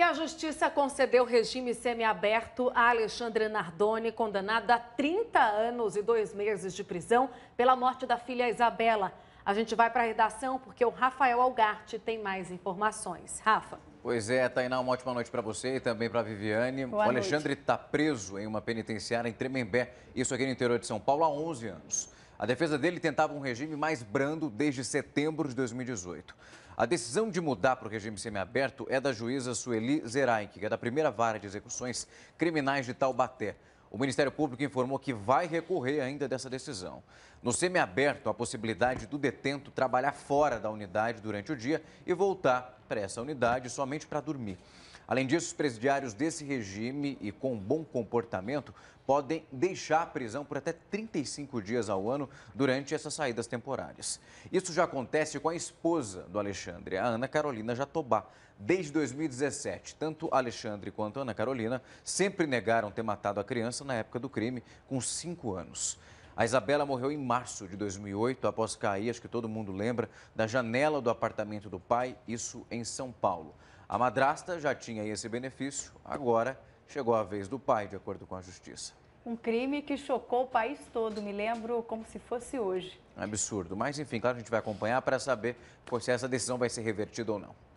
E a Justiça concedeu regime semiaberto a Alexandre Nardoni, condenado a 30 anos e dois meses de prisão pela morte da filha Isabela. A gente vai para a redação porque o Rafael Algarte tem mais informações. Rafa. Pois é, Tainá, uma ótima noite para você e também para Viviane. Boa o Alexandre está preso em uma penitenciária em Tremembé, isso aqui no interior de São Paulo, há 11 anos. A defesa dele tentava um regime mais brando desde setembro de 2018. A decisão de mudar para o regime semiaberto é da juíza Sueli Zerain, que é da primeira vara de execuções criminais de Taubaté. O Ministério Público informou que vai recorrer ainda dessa decisão. No semiaberto, a possibilidade do detento trabalhar fora da unidade durante o dia e voltar para essa unidade somente para dormir. Além disso, os presidiários desse regime e com bom comportamento podem deixar a prisão por até 35 dias ao ano durante essas saídas temporárias. Isso já acontece com a esposa do Alexandre, a Ana Carolina Jatobá. Desde 2017, tanto Alexandre quanto Ana Carolina sempre negaram ter matado a criança na época do crime, com 5 anos. A Isabela morreu em março de 2008, após cair, acho que todo mundo lembra, da janela do apartamento do pai, isso em São Paulo. A madrasta já tinha esse benefício, agora chegou a vez do pai, de acordo com a justiça. Um crime que chocou o país todo, me lembro como se fosse hoje. Absurdo, mas enfim, claro, a gente vai acompanhar para saber se essa decisão vai ser revertida ou não.